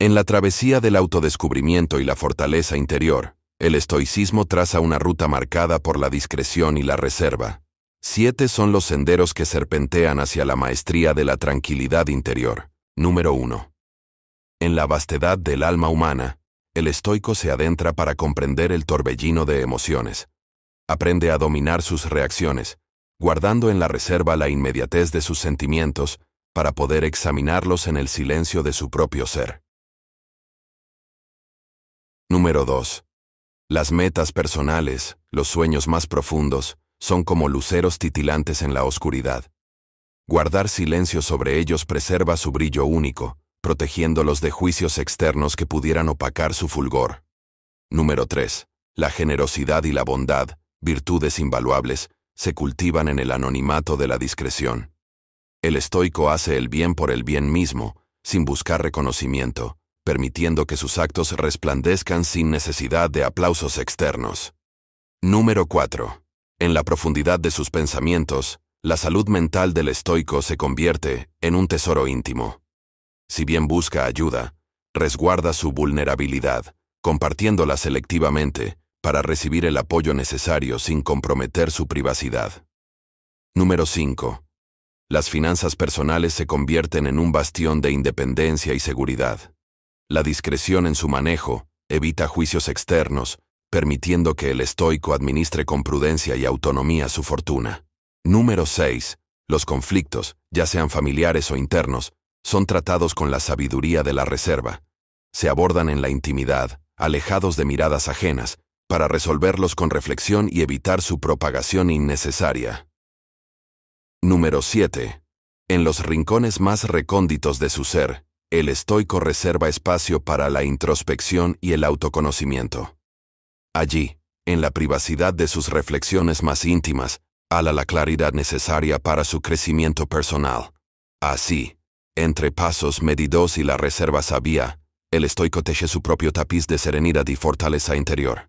En la travesía del autodescubrimiento y la fortaleza interior, el estoicismo traza una ruta marcada por la discreción y la reserva. Siete son los senderos que serpentean hacia la maestría de la tranquilidad interior. Número 1. En la vastedad del alma humana, el estoico se adentra para comprender el torbellino de emociones. Aprende a dominar sus reacciones, guardando en la reserva la inmediatez de sus sentimientos para poder examinarlos en el silencio de su propio ser. Número 2. Las metas personales, los sueños más profundos, son como luceros titilantes en la oscuridad. Guardar silencio sobre ellos preserva su brillo único, protegiéndolos de juicios externos que pudieran opacar su fulgor. Número 3. La generosidad y la bondad, virtudes invaluables, se cultivan en el anonimato de la discreción. El estoico hace el bien por el bien mismo, sin buscar reconocimiento, permitiendo que sus actos resplandezcan sin necesidad de aplausos externos. Número 4. En la profundidad de sus pensamientos, la salud mental del estoico se convierte en un tesoro íntimo. Si bien busca ayuda, resguarda su vulnerabilidad, compartiéndola selectivamente, para recibir el apoyo necesario sin comprometer su privacidad. Número 5. Las finanzas personales se convierten en un bastión de independencia y seguridad. La discreción en su manejo evita juicios externos, permitiendo que el estoico administre con prudencia y autonomía su fortuna. Número 6. Los conflictos, ya sean familiares o internos, son tratados con la sabiduría de la reserva. Se abordan en la intimidad, alejados de miradas ajenas, para resolverlos con reflexión y evitar su propagación innecesaria. Número 7. En los rincones más recónditos de su ser, el estoico reserva espacio para la introspección y el autoconocimiento. Allí, en la privacidad de sus reflexiones más íntimas, ala la claridad necesaria para su crecimiento personal. Así, entre pasos medidos y la reserva sabía, el estoico teje su propio tapiz de serenidad y fortaleza interior.